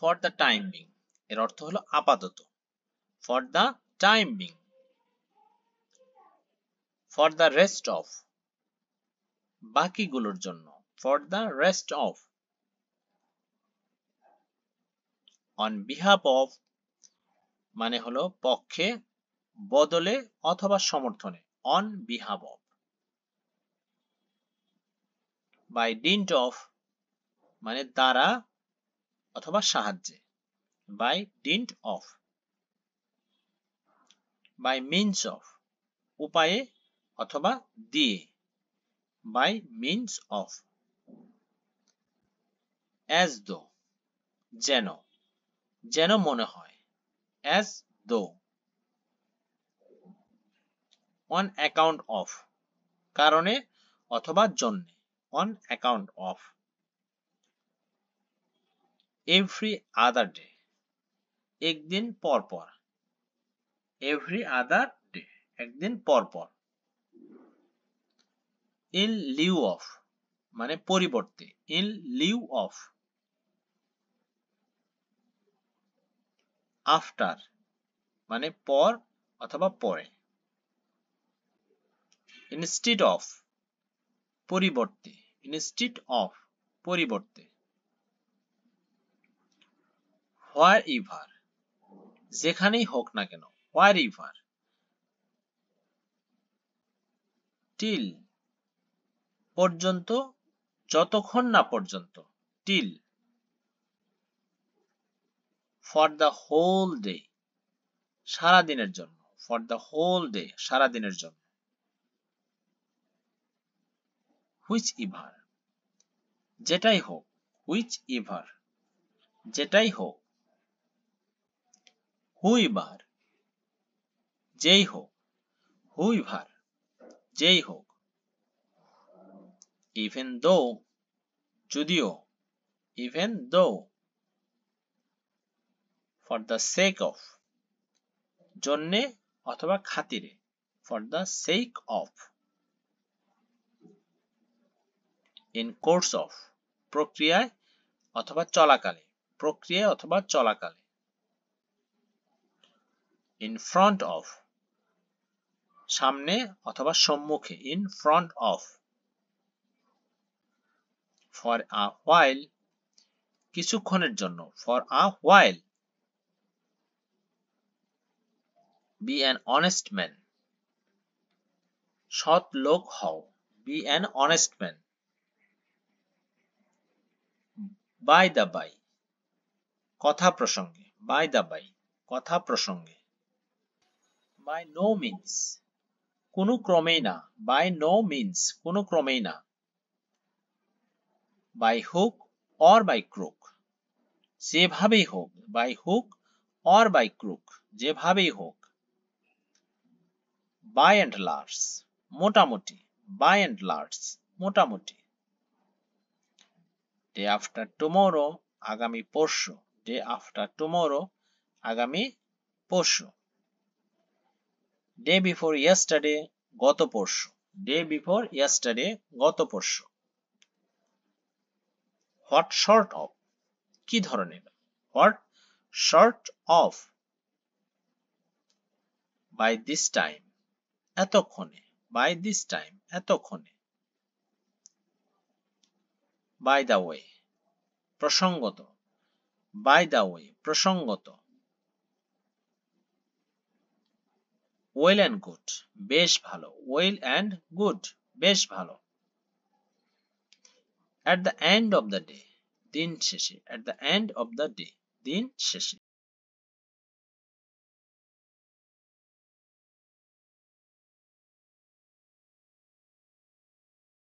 for the time being এর অর্থ হলো আপাতত for the time being for the rest of বাকিগুলোর জন্য for the rest of on behalf of মানে হলো পক্ষে বদলে অথবা সমর্থনে on behalf of by dint of মানে দ্বারা অথবা সাহায্যে by dint of by means of উপায়ে অথবা দিয়ে by means of as though যেন যেন মনে হয় as though on account of কারণে অথবা জন্যে on account of every other day একদিন পর পর এভরি আদার ডে একদিন পর পর ইন লিউ অফ মানে পরিবর্তে ইন লিউ অফ আফটার মানে পর অথবা পরে ইনস্টিট অফ পরিবর্তে ইনস্টিট অফ পরিবর্তে হোয়ার ইভার যেখানেই হোক না কেন হোয়ার ইভার টিল পর্যন্ত যতক্ষণ না পর্যন্ত till for the whole day সারা দিনের জন্য ফর দ্য হোল ডে সারা দিনের জন্য হুইচ ইভার যেটাই হোক হুইচ ইভার যেটাই হোক বার যেই হোক ভার যেই হোক ইভেন দো যদিও even though for the sake of জন্যে অথবা খাতিরে for the sake of in course of প্রক্রিয়ায় অথবা চলাকালে প্রক্রিয়ায় অথবা চলাকালে ইন ফ্রন্ট অফ সামনে অথবা সম্মুখে in front of for a while কিছুক্ষণের জন্য for a while be an honest man সৎ লোক হও be an honest man by the by কথা প্রসঙ্গে বাই দা বাই কথা প্রসঙ্গে বাই নো মিনস কোন ক্রমেই না বাই নো মিনস কোন ক্রমেই না by hook or by crook যেভাবেই হোক by hook or by crook যেভাবেই হোক বাই অ্যান্ড লার্জ মোটামুটি বাই অ্যান্ড লার্জ মোটামুটি ডে আফটার টুমোরো আগামী পরশু ডে আফটার টুমোরো আগামী পরশু ডে বিফোর ইয়াস্টারডে গত পরশু ডে বিফোর ইয়াস্টারডে গত পরশু হোয়াট শর্ট অফ কি ধরনের what sort of by this time এতক্ষণে বাই দিস টাইম এতক্ষণে বাই দা ওয়ে প্রসঙ্গত বাই দা ওয়ে প্রসঙ্গত ওয়েল অ্যান্ড good বেশ ভালো ওয়েল অ্যান্ড good বেশ ভালো at the end of the day দিন শেষে at the end of the day দিন শেষে